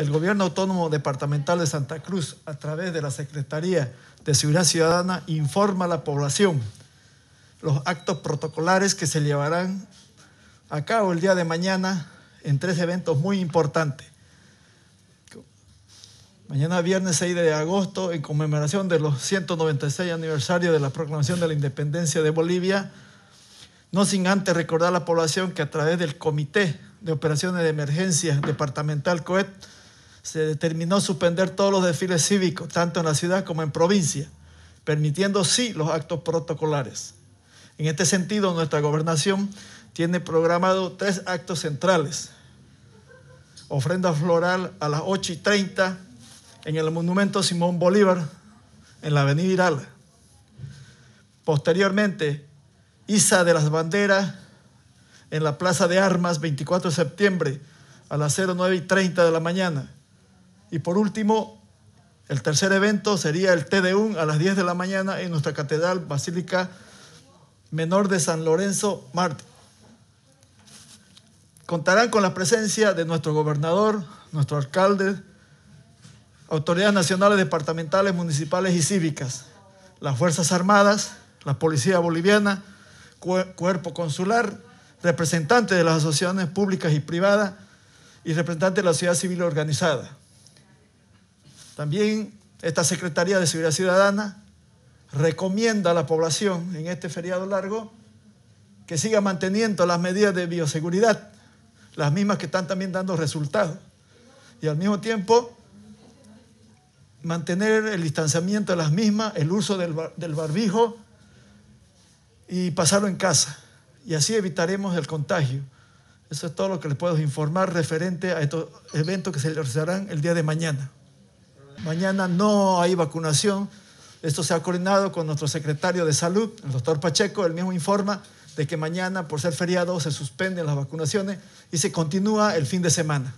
el Gobierno Autónomo Departamental de Santa Cruz, a través de la Secretaría de Seguridad Ciudadana, informa a la población los actos protocolares que se llevarán a cabo el día de mañana en tres eventos muy importantes. Mañana viernes 6 de agosto, en conmemoración de los 196 aniversario de la proclamación de la independencia de Bolivia, no sin antes recordar a la población que a través del Comité de Operaciones de Emergencia Departamental COET, se determinó suspender todos los desfiles cívicos, tanto en la ciudad como en provincia, permitiendo sí los actos protocolares. En este sentido, nuestra gobernación tiene programado tres actos centrales. Ofrenda floral a las 8 y 30 en el Monumento Simón Bolívar, en la Avenida Irala. Posteriormente, Isa de las Banderas en la Plaza de Armas, 24 de septiembre, a las 09 y 30 de la mañana. Y por último, el tercer evento sería el TD1 a las 10 de la mañana en nuestra Catedral Basílica Menor de San Lorenzo Marte. Contarán con la presencia de nuestro gobernador, nuestro alcalde, autoridades nacionales, departamentales, municipales y cívicas, las Fuerzas Armadas, la Policía Boliviana, Cuerpo Consular, representantes de las asociaciones públicas y privadas y representantes de la sociedad civil organizada. También esta Secretaría de Seguridad Ciudadana recomienda a la población en este feriado largo que siga manteniendo las medidas de bioseguridad, las mismas que están también dando resultados. Y al mismo tiempo, mantener el distanciamiento de las mismas, el uso del, del barbijo y pasarlo en casa. Y así evitaremos el contagio. Eso es todo lo que les puedo informar referente a estos eventos que se realizarán el día de mañana mañana no hay vacunación. Esto se ha coordinado con nuestro secretario de salud, el doctor Pacheco, él mismo informa de que mañana, por ser feriado, se suspenden las vacunaciones y se continúa el fin de semana.